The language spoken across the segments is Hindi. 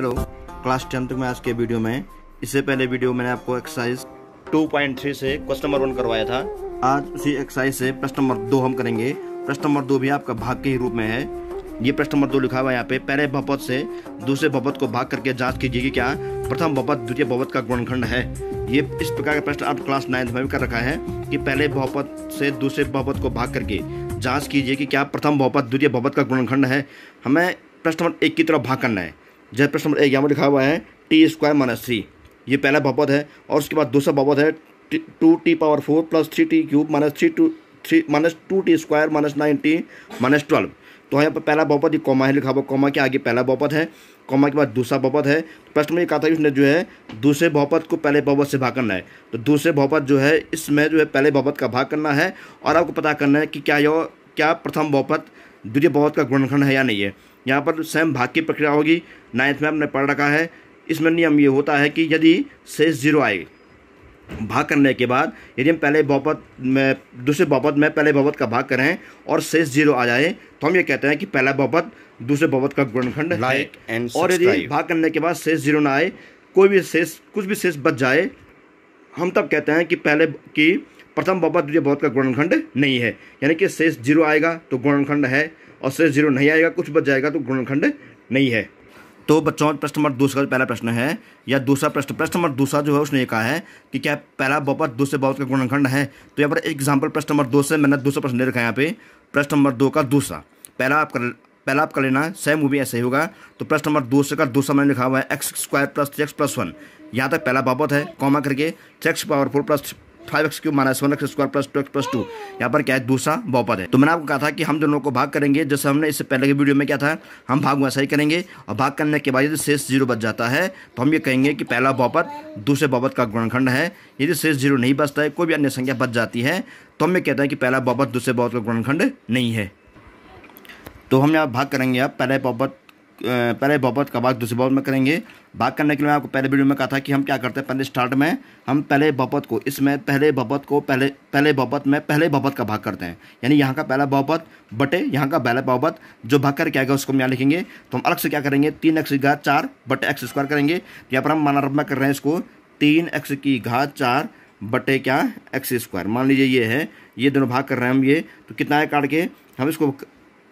हेलो क्लास टेन तक में आज के वीडियो में इससे पहले वीडियो मैंने आपको एक्सरसाइज 2.3 से क्वेश्चन नंबर वन करवाया था आज उसी एक्सरसाइज से प्रश्न नंबर दो हम करेंगे प्रश्न नंबर दो भी आपका भाग के ही रूप में है ये प्रश्न नंबर दो लिखा हुआ है यहाँ पे पहले भपत से दूसरे भपत को भाग करके जांच कीजिए कि क्या प्रथम भपत द्वितीय भपत का गुणखंड है ये इस प्रकार का प्रश्न आप क्लास नाइन्थ में भी कर रखा है कि पहले भौपत से दूसरे भौपत को भाग करके जांच कीजिए कि क्या प्रथम भौपत द्वितीय भवत का गुणखंड है हमें प्रश्न नंबर एक की तरफ भाग करना है जैसे प्रश्न नंबर एक यहाँ पर लिखा हुआ है टी स्क्वायर माइनस थ्री ये पहला बहुपद है और उसके बाद दूसरा बहुपद है two T power four plus three T cube minus three two three minus two T square minus nine T minus twelve तो यहाँ पर पहला बहुपद ये कॉमा है लिखा हुआ कॉमा के आगे पहला बहुपद है कॉमा के बाद दूसरा बहुपद है तो प्रश्न में ये कहा था कि उसने जो है दूसरे बहुपद को पहले बहुपद से भाग करना है तो दूसरे बहुपद जो है इसमें जो है पहले बहुपद का भाग करना है और आपको पता करना है कि क्या यो क्या प्रथम बहुपद द्वितीय बहुपद का गुणनखंड है या नहीं है यहाँ पर स्वयं भाग की प्रक्रिया होगी नाइन्थ में हमने पढ़ रखा है इसमें नियम ये होता है कि यदि शेष जीरो आए भाग करने के बाद यदि हम पहले बहुपत में दूसरे बहुपत में पहले बहुपत का भाग करें और शेष जीरो आ जाए तो हम ये कहते हैं कि पहला बहुपत दूसरे बहुपत का गुणखंड लाइक एंड और यदि भाग करने के बाद शेष जीरो ना आए कोई भी शेष कुछ भी शेष बच जाए हम तब कहते हैं कि पहले कि प्रथम बहुपत द्वितीय बहुपत का गुणनखंड नहीं है यानी कि शेष जीरो आएगा तो गुणनखंड है और से जीरो नहीं आएगा कुछ बच जाएगा तो गुणनखंड नहीं है तो बच्चों प्रश्न नंबर दूसरा पहला प्रश्न है या दूसरा प्रश्न प्रश्न नंबर दूसरा जो है उसने ये कहा है कि क्या पहला बहुपद दूसरे बहुपद का गुणनखंड है तो यहाँ पर एग्जाम्पल प्रश्न नंबर दो से मैंने दूसरा प्रश्न ले रखा है यहाँ पे प्रश्न नंबर दो का दूसरा पहला आप कर पहला आप कर लेना सेम मूवी ऐसे ही होगा तो प्रश्न नंबर दो से का दूसरा मैंने लिखा हुआ है X square plus three X plus one यहाँ तक पहला बाबत है कॉमा करके चेक्स power four plus five X cube minus one X square plus two X plus two यहाँ पर क्या है दूसरा बहुपद है तो मैंने आपको कहा था कि हम दोनों को भाग करेंगे जैसे हमने इससे पहले के वीडियो में क्या था हम भाग वैसा ही करेंगे और भाग करने के बाद यदि शेष जीरो बच जाता है तो हम ये कहेंगे कि पहला बहुपद दूसरे बहुपद का गुणखंड है यदि शेष जीरो नहीं बचता है कोई भी अन्य संख्या बच जाती है तो हम ये कहते हैं कि पहला बहुपद दूसरे बहुपद का गुणखंड नहीं है तो हम यहाँ भाग करेंगे अब पहले बहुपद पहले बहुत बाद दूसरे बहुत में करेंगे भाग करने के लिए मैं आपको पहले वीडियो में कहा था कि हम क्या करते हैं पहले स्टार्ट में हम पहले बहुत को इसमें पहले बबत को पहले पहले बबत में पहले बबत का भाग करते हैं यानी यहाँ का पहला बहुत बटे यहाँ का पहला बबत जो भाग करके आएगा उसको हम यहाँ लिखेंगे तो हम अलग से क्या करेंगे तीन एक्स की घात चार बटे एक्स स्क्वायर करेंगे तो यहाँ पर हम मानारंभ कर रहे हैं इसको तीन एक्स की घात चार बटे क्या एक्स स्क्वायर मान लीजिए ये है ये दोनों भाग कर रहे हैं हम ये तो कितना है काट के हम इसको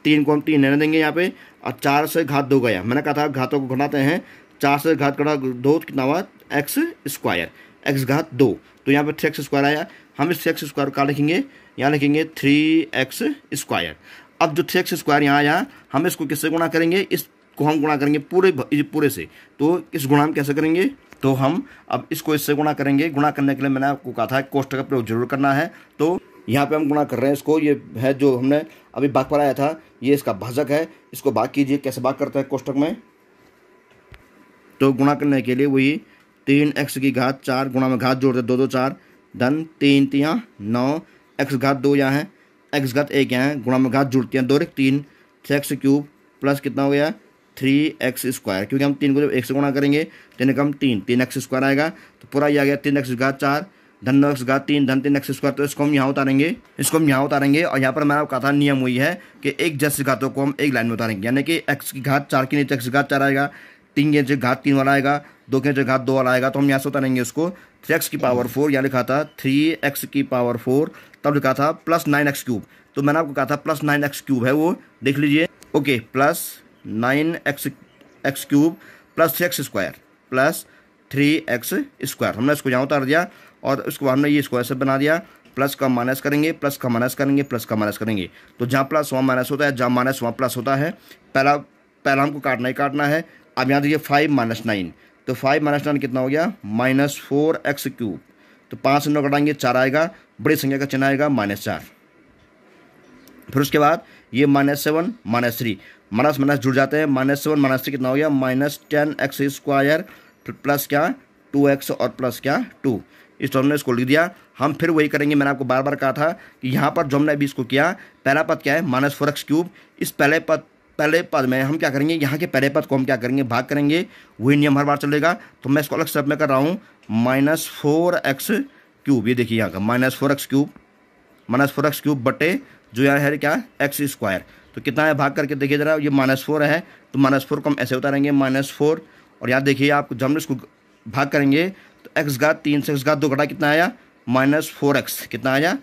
तीन को हम तीन रहने देंगे यहाँ पे और चार से घात दो गया मैंने कहा था घातों को घटाते हैं चार से घात घटा दो तो कितना हुआ एक्स स्क्वायर एक्स घात दो तो यहाँ पे थ्री एक्स स्क्वायर आया हम इस थ्री एक्स स्क्वायर का लिखेंगे यहाँ लिखेंगे थ्री एक्स स्क्वायर अब जो थ्री एक्स स्क्वायर यहाँ आया हम इसको किससे गुणा करेंगे इसको हम गुणा करेंगे पूरे पूरे से तो इस गुणा हम कैसे करेंगे तो हम अब इसको इससे गुणा करेंगे गुणा करने के लिए मैंने आपको कहा था कोष्ट का प्रयोग जरूर करना है तो यहाँ पे हम गुणा कर रहे हैं इसको ये है जो हमने अभी बाग पर आया था ये इसका भाजक है इसको बाग कीजिए कैसे बाग करता है कोष्टक में तो गुणा करने के लिए वही तीन एक्स की घात चार गुणा में घात जोड़ते दो दो चार धन तीन तिया नौ एक्स घात दो यहाँ है एक्स घात एक यहाँ है गुणा में घात जुड़ते हैं दो एक तीन एक्स क्यूब प्लस कितना हो गया थ्री एक्स स्क्वायर क्योंकि हम तीन को जब एक से गुणा करेंगे तीन तो कम तीन तीन एक्स स्क्वायर आएगा तो पूरा ये आ गया तीन एक्स घात चार धन दो एक्स तीन धन तीन एक्स स्क्वायर तो इसको हम यहाँ उतारेंगे इसको हम यहाँ उतारेंगे और यहाँ पर मैंने आपको कहा था नियम हुई है कि एक जस घातों को हम एक लाइन में उतारेंगे यानी कि एक्स की घात चार की नीचे एक्स घात चार आएगा तीन के घात तीन वाला आएगा दो के घात दो वाला आएगा तो हम यहाँ से उतारेंगे उसको थ्री एक्स की पावर फोर यहाँ लिखा था थ्री एक्स की पावर फोर तब लिखा था प्लस नाइन एक्स क्यूब तो मैंने आपको कहा था प्लस नाइन एक्स क्यूब है वो देख लीजिए okay plus nine X X cube plus three x square plus three x square हमने इसको यहाँ उतार दिया और उसके बाद हमने ये स्क्वायर से बना दिया प्लस का माइनस करेंगे प्लस का माइनस करेंगे प्लस का माइनस करेंगे तो जहाँ प्लस वहाँ माइनस होता है जहाँ माइनस वहाँ प्लस होता है पहला पहला हमको काटना ही काटना है अब यहाँ देखिए फाइव माइनस नाइन तो फाइव माइनस नाइन कितना हो गया माइनस फोर एक्स क्यूब तो पाँच से नौ कटाएंगे चार आएगा बड़ी संख्या का चिन्ह आएगा माइनस चार फिर उसके बाद ये minus seven minus three minus minus जुड़ जाते हैं माइनस सेवन माइनस थ्री कितना हो गया minus ten X square plus क्या टू एक्स और प्लस क्या टू इस टॉपिक में इसको लिख दिया हम फिर वही करेंगे मैंने आपको बार बार कहा था कि यहाँ पर जो हमने अभी इसको किया पहला पद क्या है माइनस फोर एक्स क्यूब इस पहले पद पहले पद में हम क्या करेंगे यहाँ के पहले पद को हम क्या करेंगे भाग करेंगे वही नियम हर बार चलेगा तो मैं इसको अलग स्टेप में कर रहा हूँ माइनस फोर एक्स क्यूब ये देखिए यहाँ का minus four X cube minus four X cube बटे जो यहाँ है क्या एक्स स्क्वायर तो कितना है भाग करके देखिए जरा ये माइनस फोर है तो माइनस फोर को हम ऐसे उतारेंगे माइनस फोर और यहाँ देखिए आप जब इसको भाग करेंगे एक्स घात तीन से एक्स घात दो घटा कितना आया माइनस फोर एक्स कितना आया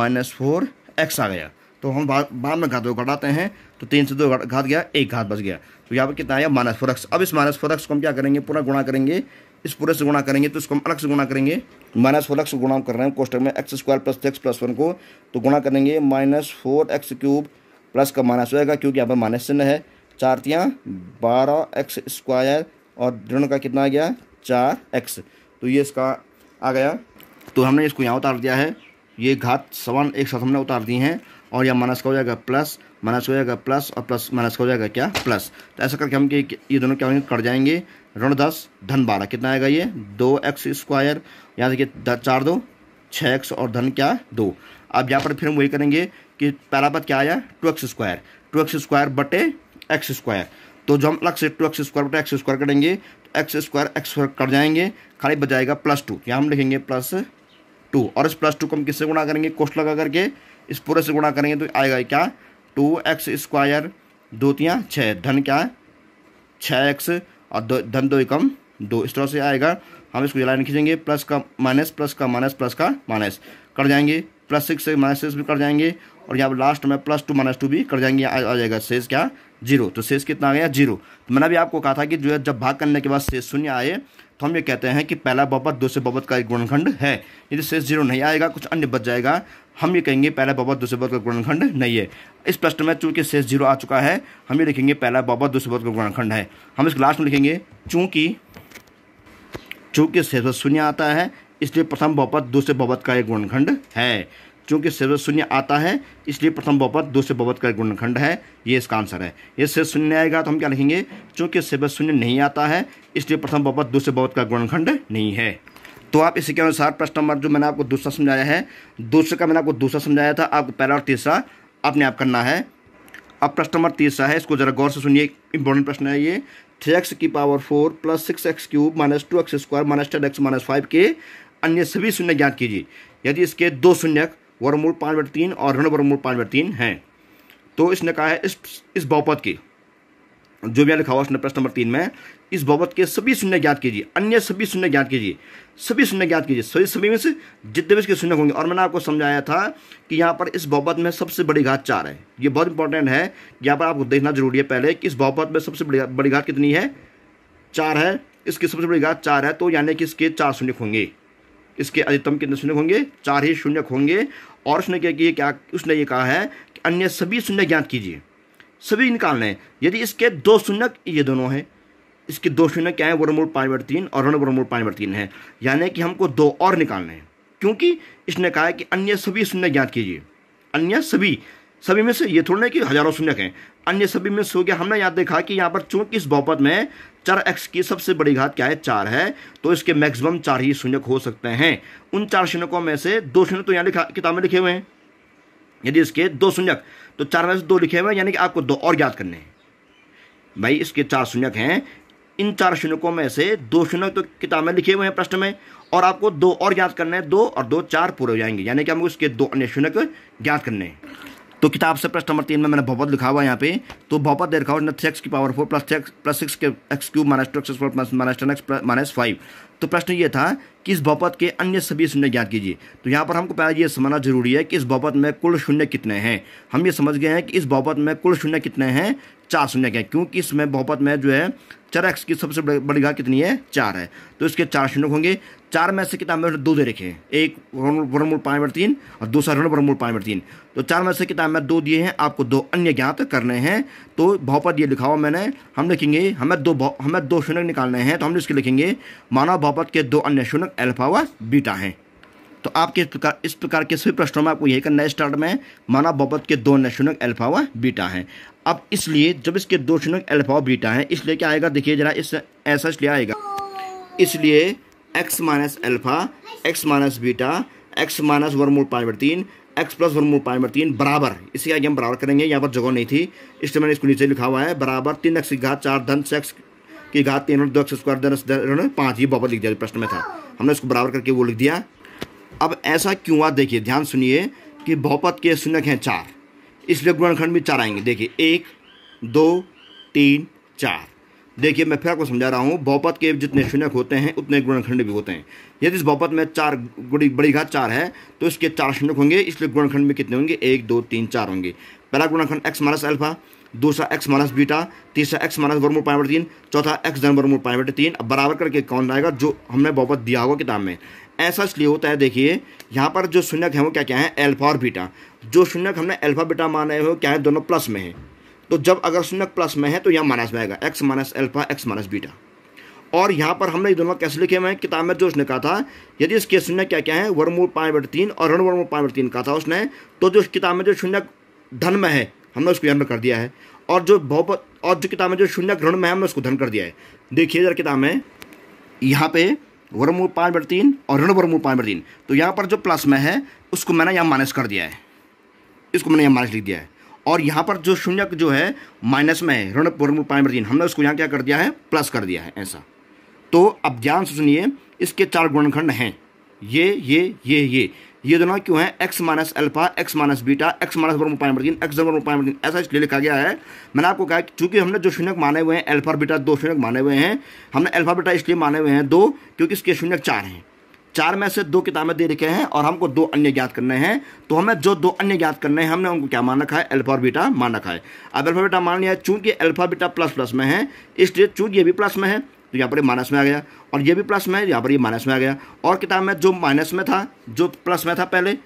माइनस फोर एक्स आ गया तो हम बाद में घात दो घटाते हैं तो तीन से दो घात गया एक घात बच गया तो यहाँ पर कितना आया माइनस फोर एक्स अब इस माइनस फोर एक्स को हम क्या करेंगे पूरा गुणा करेंगे इस पूरे से गुणा करेंगे तो इसको हम अलग से गुणा करेंगे माइनस फोर एक्स गुणा कर रहे हैं कोष्टक में X square plus X plus one को तो गुणा करेंगे minus four X cube plus का माइनस होएगा क्योंकि यहाँ पर माइनस चिन्ह है चार बारह एक्स स्क्वायर और ऋण का कितना आ गया चार एक्स तो ये इसका आ गया तो हमने इसको यहाँ उतार दिया है ये घात सवन एक साथ हमने उतार दी हैं और यह माइनस का हो जाएगा प्लस माइनस हो जाएगा प्लस और प्लस माइनस का हो जाएगा क्या प्लस तो ऐसा करके हम ये दोनों क्या होंगे कट जाएंगे ऋण दस धन बारह कितना आएगा ये दो एक्स स्क्वायर यहाँ देखिए चार दो छः एक्स और धन क्या दो अब यहाँ पर फिर हम वही करेंगे कि पहला पद क्या आया two x square two x square बटे एक्स स्क्वायर तो जो हम अलग से टू एक्स स्क्वायर बटा एक्स स्क्वायर करेंगे तो x square x square cut जाएंगे खाली बचाएगा प्लस टू यहाँ हम लिखेंगे प्लस टू और इस प्लस टू को हम किससे गुणा करेंगे कोष्ट लगा करके इस पूरे से गुणा करेंगे तो आएगा क्या टू एक्स स्क्वायर दो तिया छः धन क्या है छः एक्स और दो धन दो एकम दो इस तरह से आएगा हम इसको लाइन खींचेंगे प्लस का माइनस प्लस का माइनस प्लस का माइनस कट जाएंगे प्लस सिक्स से माइनस सिक्स भी कट जाएंगे और यहाँ पर लास्ट में प्लस टू माइनस टू भी कर जाएंगे आ, आ जाएगा शेष क्या जीरो तो शेष कितना आ गया जीरो तो मैंने भी आपको कहा था कि जो है जब भाग करने के बाद शेष शून्य आए तो हम ये कहते हैं कि पहला बबत दूसरे बबत का एक गुणखंड है यदि शेष जीरो नहीं आएगा कुछ अन्य बच जाएगा हम ये कहेंगे पहला बबत दूसरे बबत का गुणखंड नहीं है इस प्रश्न में चूंकि शेष जीरो आ चुका है हम ये लिखेंगे पहला बबत दूसरे बबत का गुणखंड है हम इस लास्ट में लिखेंगे चूंकि चूंकि शेष शून्य आता है इसलिए प्रथम बहुपत दूसरे बहुपत का एक गुणखंड है चूँकि सर्व शून्य आता है इसलिए प्रथम बहुपद दूसरे बहुपद का गुणखंड है ये इसका आंसर है ये सर्व शून्य आएगा तो हम क्या लिखेंगे चूंकि सर्व शून्य नहीं आता है इसलिए प्रथम बहुपद दूसरे बहुपद का गुणखंड नहीं है तो आप इसी के अनुसार प्रश्न नंबर जो मैंने आपको दूसरा समझाया है दूसरे का मैंने आपको दूसरा समझाया था आपको पहला और तीसरा अपने आप करना है अब प्रश्न नंबर तीसरा है इसको जरा गौर से सुनिए इंपॉर्टेंट प्रश्न है ये थ्री एक्स की power four plus six x cube minus two x square minus ten x minus five के अन्य सभी शून्य ज्ञात कीजिए यदि इसके दो शून्य वर्मूल पाँच बट तीन और ऋण वर्मूल पाँच बट तीन हैं तो इसने कहा है इस इस बहुपत के जो भी लिखा हुआ उसने प्रश्न नंबर तीन में इस बहुपत के सभी शून्य ज्ञात कीजिए अन्य सभी शून्य ज्ञात कीजिए सभी शून्य ज्ञात कीजिए सभी सभी में से जितने भी इसके शून्य होंगे और मैंने आपको समझाया था कि यहाँ पर इस बहुपत में सबसे बड़ी घात चार है ये बहुत इंपॉर्टेंट है यहाँ पर आपको देखना जरूरी है पहले कि इस बहुपत में सबसे बड़ी बड़ी घात कितनी है चार है इसकी सबसे बड़ी घात चार है तो यानी कि इसके चार शून्य होंगे इसके अधिकतम कितने शून्य होंगे चार ही शून्य होंगे और उसने क्या किया क्या उसने ये कहा है कि अन्य सभी शून्य ज्ञात कीजिए सभी निकाल लें यदि इसके दो शून्य ये दोनों हैं इसके दो शून्य क्या है वर्मूल पाँच बट तीन और रण वर्मूल पाँच बट तीन है यानी कि हमको दो और निकालने हैं क्योंकि इसने कहा है कि अन्य सभी शून्य ज्ञात कीजिए अन्य सभी सभी में से ये थोड़ी ना कि हजारों शून्य हैं अन्य सभी में से हो गया हमने यहाँ देखा कि यहाँ पर चूंकि इस बहुपत में चार एक्स की सबसे बड़ी घात क्या है चार है तो इसके मैक्सिमम चार ही शून्यक हो सकते हैं उन चार शून्यकों में से दो शून्य तो यहाँ लिखा किताब में लिखे हुए हैं यदि इसके दो शून्यक तो चार में से दो लिखे हुए हैं यानी कि आपको दो और ज्ञात करने हैं भाई इसके चार शून्यक हैं इन चार शून्यकों में से दो शून्य तो किताब में लिखे हुए हैं प्रश्न में और आपको दो और ज्ञात करने हैं दो और दो चार पूरे हो जाएंगे यानी कि हमको इसके दो अन्य शून्यक ज्ञात करने हैं तो किताब से प्रश्न नंबर तीन में मैंने भौपत लिखा हुआ यहाँ पे तो भौपत दे रखा हुआ थ्री एक्स की power four plus three X plus six के X cube minus two X plus minus ten x minus five तो प्रश्न ये था कि इस बहुपत के अन्य सभी शून्य ज्ञात कीजिए तो यहाँ पर हमको पहले ये समझना जरूरी है कि इस बहुपत में कुल शून्य कितने हैं हम ये समझ गए हैं कि इस बहुपत में कुल शून्य कितने हैं चार शून्य के क्योंकि इसमें बहुपत में जो है चार एक्स की सबसे बड़ी घात कितनी है चार है तो इसके चार शून्य होंगे चार में से कितना हमने दो दे रखे हैं एक वर्णमूल पाँच में तीन और दूसरा ऋण वर्णमूल पाँच में तीन तो चार में से कितना हमने दो दिए हैं आपको दो अन्य ज्ञात करने हैं तो बहुपत ये लिखा हुआ मैंने हम लिखेंगे हमें दो हमें दो शून्य निकालने हैं तो हम इसके लिखेंगे मानव मोहब्बत के दो अन्य शुनक अल्फा व बीटा हैं तो आपके इस प्रकार इस प्रकार के सभी प्रश्नों में आपको यही करना है स्टार्ट में माना मोहब्बत के दो अन्य शुनक अल्फा व बीटा हैं अब इसलिए जब इसके दो शुनक अल्फा व बीटा हैं इसलिए क्या आएगा देखिए जरा इस ऐसा इसलिए आएगा इसलिए X minus alpha X minus beta X minus वर्मूल पाइवर तीन एक्स प्लस वर्मूल पाइवर तीन बराबर इसी आगे हम बराबर करेंगे यहाँ पर जगह नहीं थी इसलिए मैंने इसको नीचे लिखा हुआ है बराबर तीन एक्स घात चार धन सेक्स कि घात तीन ऋण दो एक्स स्क्वायर धन ऋण पाँच ये बहुत लिख दिया प्रश्न में था हमने इसको बराबर करके वो लिख दिया अब ऐसा क्यों हुआ देखिए ध्यान सुनिए कि बहुपत के शून्यक हैं चार इसलिए गुणनखंड भी चार आएंगे देखिए एक दो तीन चार देखिए मैं फिर आपको समझा रहा हूँ बहुपत के जितने शून्यक होते हैं उतने गुणनखंड भी होते हैं यदि इस बहुपत में चार गुड़ी बड़ी घात चार है तो इसके चार शून्यक होंगे इसलिए गुणनखंड में कितने होंगे एक दो तीन चार होंगे पहला गुणनखंड एक्स माइनस अल्फा दूसरा एक्स माइनस बीटा तीसरा एक्स माइनस वर्मूल पाए बटे तीन चौथा एक्स धन वर्मूल पाए बटे तीन अब बराबर करके कौन आएगा जो हमने बहुत दिया होगा किताब में ऐसा इसलिए होता है देखिए यहाँ पर जो शून्यक है वो क्या क्या है एल्फा और बीटा जो शून्यक हमने एल्फा बीटा माने हो क्या है दोनों प्लस में है तो जब अगर शून्यक प्लस में है तो यहाँ माइनस में आएगा X minus alpha x minus beta और यहाँ पर हमने ये दोनों कैसे लिखे हुए हैं किताब में जो उसने कहा था यदि इसके शून्य क्या क्या है वर्मूल पाए बट तीन और ऋण वर्मूल पाए बट तीन कहा था उसने तो जो किताब में जो शून्य धन में है हमने उसको यज्ञ कर दिया है और जो बहुत और जो किताब में जो शून्य ग्रहण में है हमने उसको धन कर दिया है देखिए जरा किताब में यहाँ पे वर्मू पाँच बट तीन और ऋण वर्मू पाँच बट तीन तो यहाँ पर जो प्लस में है उसको मैंने यहाँ माइनस कर दिया है इसको मैंने यहाँ माइनस लिख दिया है और यहाँ पर जो शून्य जो है माइनस में है ऋण वर्मू पाँच बट तीन हमने उसको यहाँ क्या कर दिया है प्लस कर दिया है ऐसा तो अब ध्यान से सुनिए इसके चार गुणखंड हैं ये ये ये ये ये दोनों क्यों है X minus alpha X minus beta X minus बरमो पाइमर्जिन एक्स बरमो पाइमर्जिन ऐसा इसलिए लिखा गया है मैंने आपको कहा कि चूंकि हमने जो शून्यक माने हुए हैं अल्फा बीटा दो शून्यक माने हुए हैं हमने अल्फा बीटा इसलिए माने हुए हैं दो क्योंकि इसके शून्यक चार हैं चार में से दो किताबें दे रखे हैं और हमको दो अन्य ज्ञात करने हैं तो हमें जो दो अन्य ज्ञात करने हैं हमने उनको क्या मान रखा है अल्फा और बीटा मान रखा है अब अल्फा बीटा मान लिया है चूंकि अल्फा बीटा प्लस प्लस में है इसलिए चूंकि ये भी प्लस में है तो यहाँ पर ये माइनस में आ गया और ये भी प्लस में है यहाँ पर ये माइनस में आ गया और किताब में जो माइनस में था जो प्लस में था पहले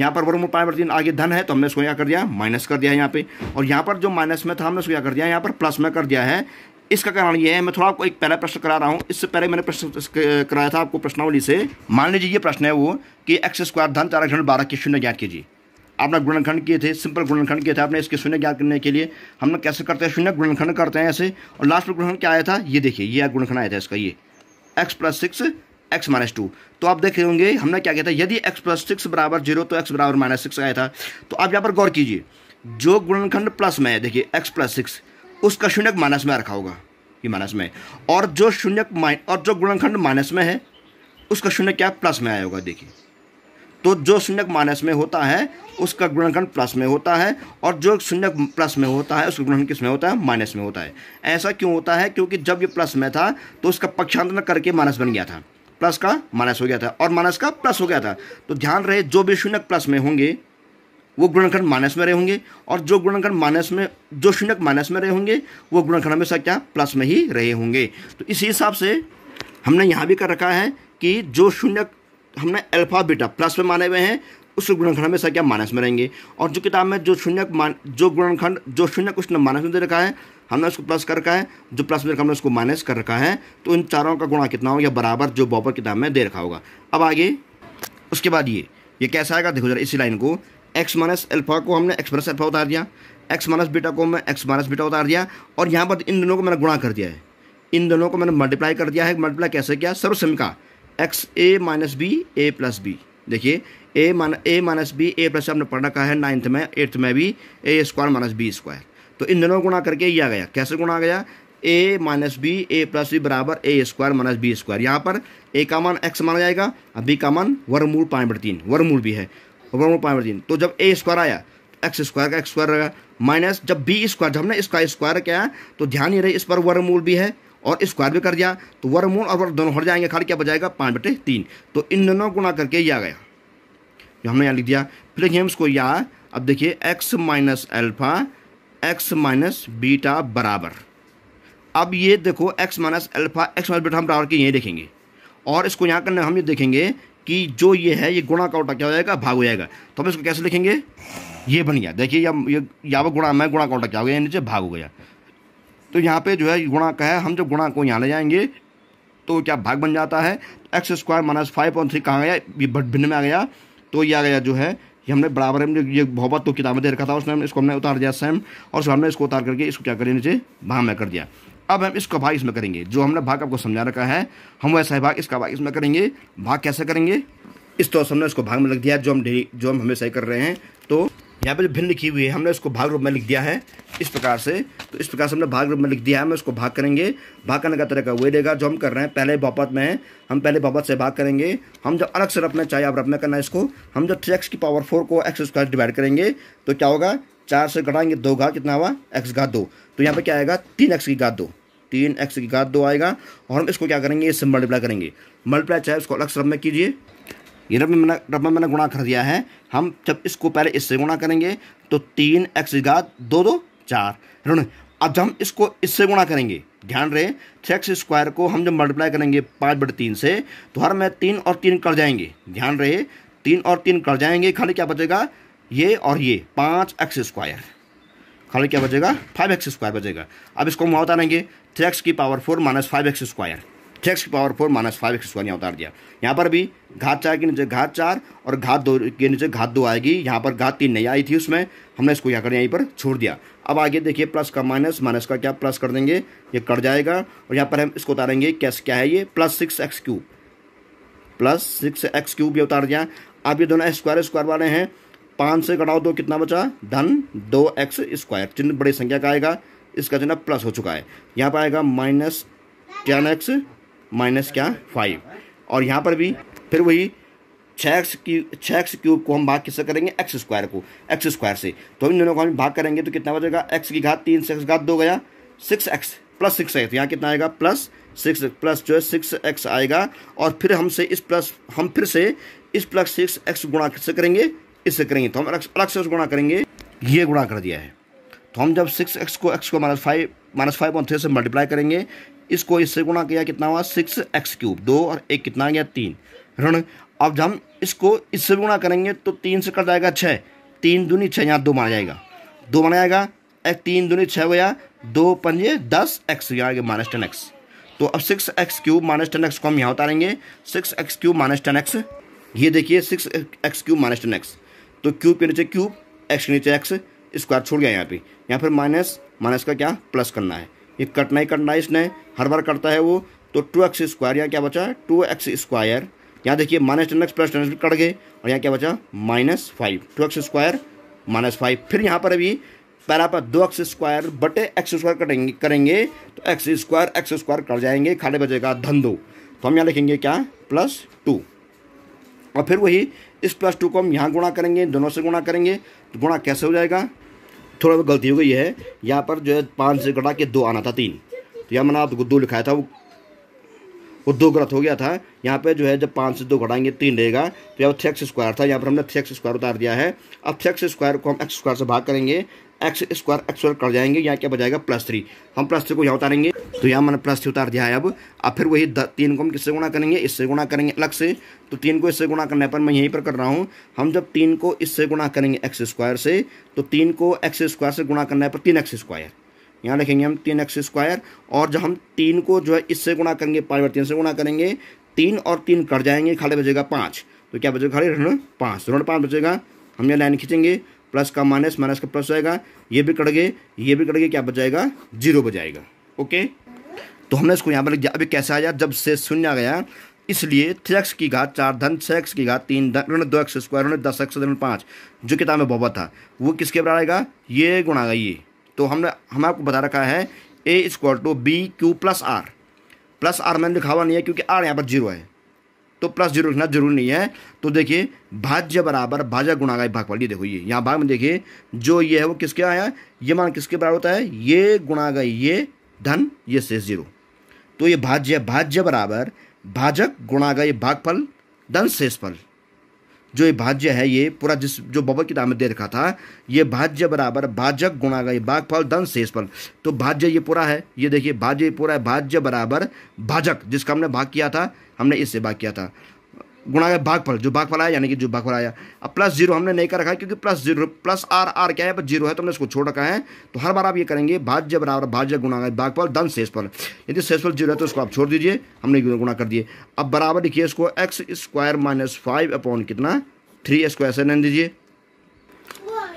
यहाँ पर वर्मो पाए आगे धन है तो हमने इसको क्या कर दिया माइनस कर दिया यहाँ पे और यहाँ पर जो माइनस में था हमने उसको क्या कर दिया यहाँ पर प्लस में कर दिया है इसका कारण ये है मैं थोड़ा आपको एक पहला प्रश्न करा रहा हूँ इससे पहले मैंने प्रश्न कराया था आपको प्रश्नावली से मान लीजिए ये प्रश्न है वो कि एक्स स्क्वायर धन चार बारह की शून्य ज्ञात कीजिए आपने गुणनखंड किए थे सिंपल गुणनखंड किए थे आपने इसके शून्य ज्ञात करने के लिए हम लोग कैसे करते हैं शून्य गुणनखंड करते हैं ऐसे और लास्ट में गुणनखंड क्या आया था ये देखिए ये गुणखंड आया था इसका ये X plus six X minus two तो आप देख रहे होंगे हमने क्या किया था यदि एक्स प्लस सिक्स बराबर जीरो तो एक्स बराबर माइनस सिक्स आया था तो आप यहाँ पर गौर कीजिए जो गुणनखंड प्लस में है देखिए एक्स प्लस सिक्स उसका शून्य माइनस में रखा होगा ये माइनस में और जो शून्य और जो गुणनखंड माइनस में है उसका शून्य क्या प्लस में आया होगा देखिए तो जो शून्यक माइनस में होता है उसका गुणनखंड प्लस में होता है और जो शून्य प्लस में होता है उसका गुणनखंड किस में होता है माइनस में होता है ऐसा क्यों होता है क्योंकि जब ये प्लस में था तो उसका पक्षांतरण करके माइनस बन गया था प्लस का माइनस हो गया था और माइनस का प्लस हो गया था तो ध्यान रहे जो भी शून्य प्लस में होंगे वो गुणनखंड माइनस में रहे होंगे और जो गुणनखंड माइनस में जो शून्यक माइनस में रहे होंगे वो गुणनखंड हमेशा क्या प्लस में ही रहे होंगे तो इसी हिसाब से हमने यहाँ भी कर रखा है कि जो शून्यक हमने अल्फ़ा बीटा प्लस में माने हुए हैं उस गुणनखंड में संख्या माइनस में रहेंगे और जो किताब में जो शून्य मान जो गुणनखंड जो शून्य कुछ माइनस में दे रखा है हमने उसको प्लस कर रखा है जो प्लस में रखा हमने उसको माइनस कर रखा है तो इन चारों का गुणा कितना होगा बराबर जो बॉपर किताब में दे रखा होगा अब आगे उसके बाद ये ये कैसा आएगा देखो जरा इसी लाइन को एक्स माइनस अल्फा को हमने एक्स माइनस अल्फा उतार दिया एक्स माइनस बीटा को हमने एक्स माइनस बीटा उतार दिया और यहाँ पर इन दोनों को मैंने गुणा कर दिया है इन दोनों को मैंने मल्टीप्लाई कर दिया है मल्टीप्लाई कैसे किया सर्वसम का X A minus B A plus B देखिए ए मान A minus B A plus आपने पढ़ना कहा है नाइन्थ में एट्थ में भी A square minus B square तो इन दोनों गुणा करके ये आ गया कैसे गुणा आ गया A minus B A plus B बराबर A square minus B square यहाँ पर ए का मान एक्स माना जाएगा और बी का मान वर्मूल पाँच बट तीन वर्मूल भी है वर्मूल पाँच बट तीन तो जब ए स्क्वायर आया तो एक्स स्क्वायर का एक्स स्क्वायर रहेगा माइनस जब बी स्क्वायर जब हमने इसका स्क्वायर क्या है तो ध्यान ही रहे इस पर वर्मूल भी है और स्क्वायर भी कर दिया तो वर्गमूल और वर्ग दोनों हट जाएंगे खाली क्या बजाएगा पाँच बटे तीन तो इन दोनों गुणा करके ये आ गया जो हमने यहाँ लिख दिया फिर देखिए इसको या अब देखिए X minus alpha x minus beta बराबर अब ये देखो X minus alpha x minus beta हम बराबर के यही देखेंगे और इसको यहाँ करने हम ये देखेंगे कि जो ये है ये गुणा का उल्टा क्या हो जाएगा भाग हो जाएगा तो हम इसको कैसे लिखेंगे ये बन गया देखिए या या वो गुणा मैं गुणा का उल्टा क्या हो गया नीचे भाग हो गया तो यहाँ पे जो है गुणा का है हम जब गुणा को यहाँ ले जाएंगे तो क्या भाग बन जाता है X square minus five point three कहाँ गया ये भिन्न में आ गया तो ये आ गया जो है ये हमने बराबर हमने ये बहुत तो किताबें दे रखा था उसने हमने इसको हमने उतार दिया सेम और उसमें हमने इसको उतार करके इसको क्या करें नीचे भाग में कर दिया अब हम इसका भाग इसमें करेंगे जो हमने भाग आपको समझा रखा है हम वैसा ही भाग इसका भाग इसमें करेंगे भाग कैसे करेंगे इस तो हमने इसको भाग में लग दिया जो हम जो हम हमेशा ही कर रहे हैं तो यहाँ पे जो भिन्न लिखी हुई है हमने उसको भाग रूप में लिख दिया है इस प्रकार से तो इस प्रकार से हमने भाग रूप में लिख दिया है हम इसको भाग करेंगे भाग करने का तरीका वही रहेगा जो हम कर रहे हैं पहले बहुपत में है हम पहले बहुपत से भाग करेंगे हम जब अलग से रफ में चाहिए आप रफ में करना है इसको हम जब थ्री की पावर फोर को एक्स स्क्वायर डिवाइड करेंगे तो क्या होगा चार से घटाएंगे दो घात कितना हुआ एक्स घात दो तो यहाँ पर क्या आएगा तीन एक्स की घात दो तीन एक्स की घात दो आएगा और हम इसको क्या करेंगे इससे मल्टीप्लाई करेंगे मल्टीप्लाई चाहे उसको अलग से रफ में कीजिए ये रब में रब में मैंने गुणा कर दिया है हम जब इसको पहले इससे गुणा करेंगे तो तीन एक्स घात दो दो चार ऋण अब जब हम इसको इससे गुणा करेंगे ध्यान रहे थ्री एक्स स्क्वायर को हम जब मल्टीप्लाई करेंगे पाँच बट तीन से तो हर में तीन और तीन कट जाएंगे ध्यान रहे तीन और तीन कट जाएंगे खाली क्या बचेगा ये और ये पाँच एक्स स्क्वायर खाली क्या बचेगा फाइव एक्स स्क्वायर बचेगा अब इसको हम उतारेंगे थ्री एक्स की power four minus five x square x की power four minus five x square यहाँ उतार दिया यहाँ पर भी घात चार के नीचे घात चार और घात दो के नीचे घात दो आएगी यहाँ पर घात तीन नहीं आई थी उसमें हमने इसको यहाँ कर यहीं पर छोड़ दिया अब आगे देखिए प्लस का माइनस माइनस का क्या प्लस कर देंगे ये कट जाएगा और यहाँ पर हम इसको उतारेंगे कैसे क्या है ये plus six x cube plus six x cube ये उतार दिया अब ये दोनों स्क्वायर स्क्वायर वाले हैं पाँच से कटाओ दो कितना बचा धन दो एक्स स्क्वायर चिन्ह बड़ी संख्या का आएगा इसका चिन्ह प्लस हो चुका है यहाँ पर आएगा माइनस टेन एक्स माइनस क्या फाइव और यहाँ पर भी फिर वही छक्स की छक्स क्यूब को हम भाग किससे करेंगे एक्स स्क्वायर को एक्स स्क्वायर से तो इन दोनों को हम भाग करेंगे तो कितना बचेगा एक्स की घात तीन से एक्स घात दो गया six x plus six x यहाँ कितना आएगा प्लस सिक्स प्लस जो है सिक्स एक्स आएगा और फिर हमसे इस प्लस हम फिर से इस प्लस सिक्स एक्स गुणा किससे करेंगे इससे करेंगे तो हम अलग से गुणा करेंगे ये गुणा कर दिया है तो हम जब सिक्स एक्स को एक्स को minus five minus five three से मल्टीप्लाई करेंगे इसको इससे गुणा किया कितना हुआ सिक्स एक्स क्यूब दो और एक कितना गया तीन ऋण अब हम इसको इससे गुणा करेंगे तो तीन से कट जाएगा छः तीन दूनी छः यहाँ दो माना जाएगा दो माना जाएगा एक तीन दूनी छः हो गया दो पंजे दस एक्स यहाँ आ गया माइनस टेन एक्स तो अब six x cube minus ten x को हम यहाँ उतारेंगे six x cube minus ten x ये देखिए six x cube minus ten x तो क्यूब के नीचे क्यूब एक्स के नीचे एक्स स्क्वायर छोड़ गया यहाँ पे यहाँ पर माइनस माइनस का क्या प्लस करना है ये कटना ही कटना इसने हर बार कटता है वो तो टू एक्स स्क्वायर यहाँ क्या बचा टू एक्स स्क्वायर यहाँ देखिए minus ten x plus ten कट गए और यहाँ क्या बचा minus five two x square minus five फिर यहाँ पर अभी पहला पर दो एक्स स्क्वायर बटे एक्स स्क्वायर कटेंगे करेंगे तो x square x square cut जाएंगे खाली बचेगा धन दो तो हम यहाँ लिखेंगे क्या प्लस टू और फिर वही इस प्लस टू को हम यहाँ गुणा करेंगे दोनों से गुणा करेंगे तो गुणा कैसे हो जाएगा थोड़ा गलती हो गई है यहाँ पर जो है पाँच से घटा के दो आना था तीन तो यहाँ मैंने आप दो लिखाया था वो वो दो गलत हो गया था यहाँ पे जो है जब पाँच से दो घटाएंगे तीन रहेगा तो यहाँ थ्री एक्स स्क्वायर था यहाँ पर हमने थ्री एक्स स्क्वायर उतार दिया है अब थ्री एक्स स्क्वायर को हम एक्स स्क्वायर से भाग करेंगे एक्स स्क्वायर एक्स स्क्वायर कर जाएंगे यहाँ क्या बजाएगा प्लस थ्री हम प्लस थ्री को यहाँ उतारेंगे तो यहाँ मैंने प्लस थ्री उतार दिया है अब अब फिर वही तीन को हम किससे गुणा करेंगे इससे गुणा करेंगे अलग से तो तीन को इससे गुणा करने पर मैं यहीं पर कर रहा हूँ हम जब तीन को इससे गुणा करेंगे एक्स स्क्वायर से तो तीन को एक्स स्क्वायर से गुणा करने पर तीन एक्स स्क्वायर यहाँ लिखेंगे हम तीन एक्स स्क्वायर और जब हम तीन को जो है इससे गुणा करेंगे तीन से गुणा करेंगे तीन और तीन कट जाएंगे खाली बचेगा पाँच तो क्या बचेगा खाली ऋण पाँच तो ऋण पाँच बचेगा हम यहाँ लाइन खींचेंगे प्लस का माइनस माइनस का प्लस आएगा ये भी कट गए ये भी कट गए क्या बच जीरो बचाएगा ओके तो हमने इसको यहाँ पर लिख दिया अभी कैसे आया जब से शून्य आ गया इसलिए थ्री एक्स की घात चार धन छः एक्स की घात तीन ऋण दो एक्स स्क्वायर ऋण दस एक्स ऋण पाँच जो किताब में बहुत था वो किसके बराबर आएगा ये गुणागा ये तो हमने हमें आपको बता रखा है a square two b q plus r plus r मैंने लिखा हुआ नहीं है क्योंकि आर यहाँ पर जीरो है तो प्लस जीरो लिखना जरूरी नहीं है तो देखिए भाज्य बराबर भाज्य गुणागाय भागफल ये देखो ये यहाँ भाग में देखिए जो ये है वो किसके आया ये मान किसके बराबर होता है ये गुणागा ये धन ये शेष जीरो तो ये भाज्य भाज्य बराबर भाजक गुणागाय भागफल धन शेषफल जो ये भाज्य है ये पूरा जिस जो बबा किताब में दे रखा था ये भाज्य बराबर भाजक गुणा गई बाघ फल धन शेषफल तो भाज्य ये पूरा है ये देखिए भाज्य पूरा है भाज्य बराबर भाजक जिसका हमने भाग किया था हमने इससे भाग किया था गुणा भागफल जो भागफल आया यानी कि जो भागफल आया अब प्लस जीरो हमने नहीं कर रखा है क्योंकि plus zero plus r r क्या है पर जीरो है तो हमने इसको छोड़ रखा है तो हर बार आप ये करेंगे भाज्य बराबर भाज्य गुणा भागफल धन शेषफल यदि शेषफल जीरो है तो इसको आप छोड़ दीजिए हमने गुणा कर दिए अब बराबर लिखिए इसको x square minus five upon कितना थ्री स्क्वायर से नहीं दीजिए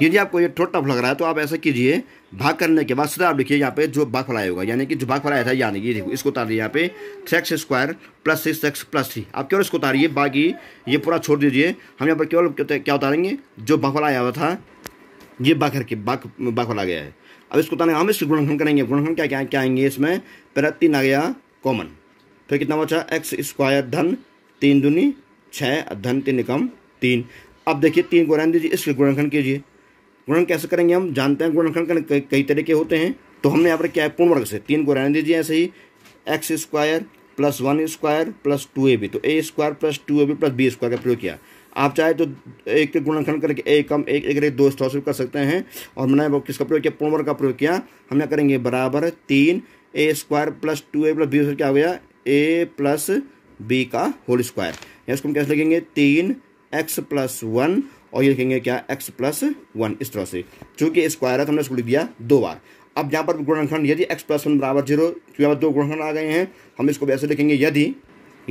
यदि आपको ये थोड़ा टफ लग रहा है तो आप ऐसा कीजिए भाग करने के बाद सीधा आप लिखिए यहाँ पे जो भाग फलाया होगा यानी कि जो भाग फलाया था यानी कि देखो इसको उतारिए यहाँ पे three x square plus six x plus three आप केवल इसको उतारिए बाकी ये पूरा छोड़ दीजिए हम यहाँ पर केवल क्या उतारेंगे जो भाग फलाया हुआ था ये भाग करके भाग भाग फला गया है अब इसको उतारेंगे हम इसको गुणखंड करेंगे गुणखंड क्या क्या क्या आएंगे इसमें पहले तीन आ गया कॉमन फिर कितना बचा एक्स स्क्वायर धन तीन दूनी छः धन तीन कम तीन अब देखिए तीन को रहने दीजिए इसके गुणखंड कीजिए गुणन कैसे करेंगे हम जानते हैं गुणनखंड करने कई, तरह तरीके होते हैं तो हमने यहाँ पर क्या है पूर्ण वर्ग से तीन को रहने दीजिए ऐसे ही x square plus one square plus two a b तो a square plus two a b plus b square का प्रयोग किया आप चाहे तो एक के गुणनखंड करके एक कम एक एक, दो स्टॉसिप कर सकते हैं और मैंने वो किसका प्रयोग किया वर्ग का प्रयोग किया हम यहाँ करेंगे बराबर तीन a square plus two a plus b square क्या हो गया ए प्लस बी का होल स्क्वायर इसको हम कैसे लिखेंगे तीन एक्स प्लस वन और ये लिखेंगे क्या एक्स प्लस वन इस तरह से चूंकि स्क्वायर है तो हमने इसको लिख दिया दो बार अब यहाँ पर गुणनखंड यदि एक्स प्लस वन बराबर जीरो तो क्योंकि दो गुणनखंड आ गए हैं हम इसको वैसे लिखेंगे यदि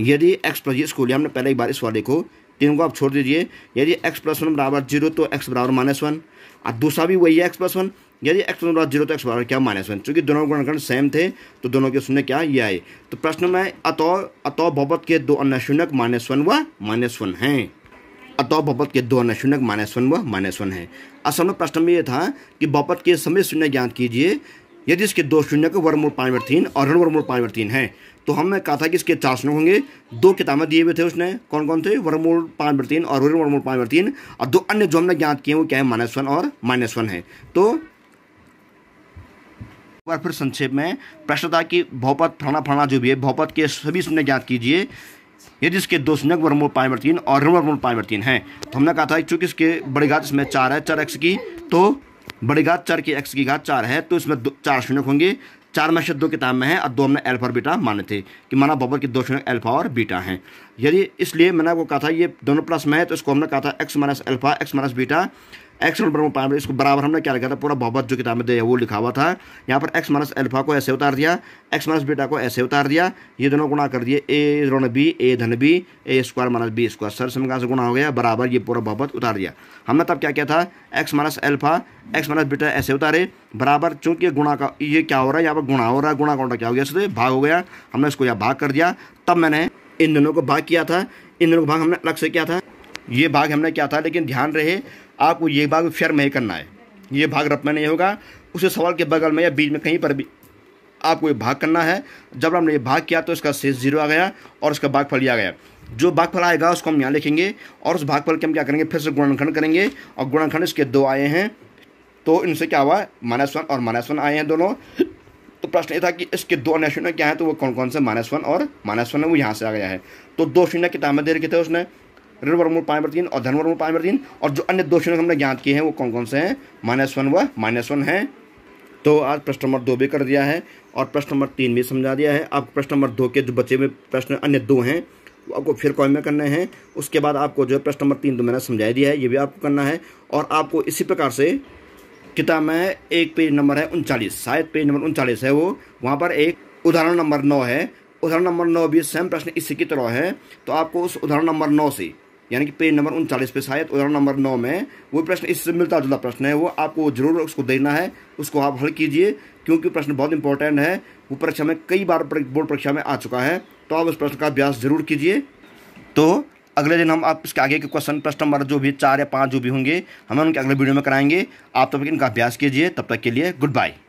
यदि एक्स प्लस इसको लिया हमने पहले एक बार इस वाले को तीन को आप छोड़ दीजिए यदि एक्स प्लस वन बराबर जीरो तो एक्स बराबर माइनस वन और दूसरा भी वही है एक्स प्लस वन यदि एक्स प्लस बराबर जीरो तो एक्स बराबर क्या माइनस वन चूँकि दोनों गुणखंड सेम थे तो दोनों के शून्य क्या ये आए तो प्रश्न में अतौ अतौ भवत के दो अन्य शून्य माइनस वन व माइनस वन हैं अतः बहुपद के दो अन्य शून्य माइनस वन व माइनस वन है असम प्रश्न में यह था कि बहुपद के समय शून्य ज्ञात कीजिए यदि इसके दो शून्य के वर्मूल तीन और ऋण वर्मूल तीन है तो हमने कहा था कि इसके चार शून्य होंगे दो किताबें दिए हुए थे उसने कौन कौन थे वर्मूल तीन और ऋण वर्मूल तीन और दो अन्य जो हमने ज्ञात किए वो क्या है माइनस वन और माइनस वन है तो एक बार फिर संक्षेप में प्रश्न था कि भौपत फलाना फलाना जो भी है भौपत के सभी शून्य ज्ञात कीजिए यदि इसके दो संयक वर्मोल पाँच तीन और ऋण वर्गमूल पाँच तीन है तो हमने कहा था चूंकि इसके बड़ी घात इसमें चार है चार एक्स की तो बड़ी घात चार की एक्स की घात चार है तो इसमें दो चार शून्य होंगे चार में से दो किताब में है और दो हमने एल्फा और बीटा माने थे कि माना बबर के दो शून्य एल्फा और बीटा हैं यदि इसलिए मैंने आपको कहा था ये दोनों प्लस में है तो इसको हमने कहा था x minus alpha x minus beta x बराबर पाँच इसको बराबर हमने क्या लिखा था पूरा बहुत जो किताब में दिया वो लिखा हुआ था यहाँ पर एक्स माइनस एल्फा को ऐसे उतार दिया एक्स माइनस बीटा को ऐसे उतार दिया ये दोनों गुणा कर दिए ए ऋण बी ए धन b a square minus B square sir समय से गुणा हो गया बराबर ये पूरा बहुत उतार दिया हमने तब क्या किया था x minus alpha x minus beta ऐसे उतारे बराबर चूंकि गुणा का ये क्या हो रहा है यहाँ पर गुणा हो रहा है गुणा गुणा क्या हो गया इसलिए भाग हो गया हमने इसको यहाँ भाग कर दिया तब मैंने इन दोनों को भाग किया था इन दोनों को भाग हमने अलग से किया था ये भाग हमने क्या था लेकिन ध्यान रहे आपको ये भाग फेयर नहीं करना है ये भाग रफ में नहीं होगा उसे सवाल के बगल में या बीच में कहीं पर भी आपको ये भाग करना है जब हमने ये भाग किया तो इसका शेष जीरो आ गया और इसका फल लिया गया जो भागफल आएगा उसको हम यहाँ लिखेंगे और उस भागफल के हम क्या करेंगे फिर से गुणनखंड करेंगे और गुणनखंड इसके दो आए हैं तो इनसे क्या हुआ माइनस वन और माइनस वन आए हैं दोनों तो प्रश्न ये था कि इसके दो अन्य शून्य क्या है तो वो कौन कौन से माइनस वन और माइनस वन है वो यहाँ से आ गया है तो दो शून्य किताबें दे रखे थे उसने ऋण वर्गमूल पाँच बटे तीन और धन वर्गमूल पाँच बटे तीन और जो अन्य दो शून्य हमने ज्ञात किए हैं वो कौन कौन से हैं माइनस वन व माइनस वन है तो आज प्रश्न नंबर दो भी कर दिया है और प्रश्न नंबर तीन भी समझा दिया है अब प्रश्न नंबर दो के जो बचे हुए प्रश्न अन्य दो हैं वो आपको फिर कॉल में करने हैं उसके बाद आपको जो है प्रश्न नंबर तीन तो मैंने समझा दिया है ये भी आपको करना है और आपको इसी प्रकार से किताब में एक पेज नंबर है उनचालीस शायद पेज नंबर उनचालीस है वो वहाँ पर एक उदाहरण नंबर नौ है उदाहरण नंबर नौ भी सेम प्रश्न इसी की तरह है तो आपको उस उदाहरण नंबर नौ से यानी कि पेज नंबर उनचालीस पे शायद उदाहरण नंबर नौ में वो प्रश्न इससे मिलता जुलता प्रश्न है वो आपको जरूर उसको देना है उसको आप हल कीजिए क्योंकि प्रश्न बहुत इंपॉर्टेंट है वो परीक्षा में कई बार बोर्ड परीक्षा में आ चुका है तो आप उस प्रश्न का अभ्यास जरूर कीजिए तो अगले दिन हम आप इसके आगे के क्वेश्चन प्रश्न नंबर जो भी चार या पाँच जो भी होंगे हम उनके अगले वीडियो में कराएंगे आप तब तक इनका अभ्यास कीजिए तब तक के लिए गुड बाय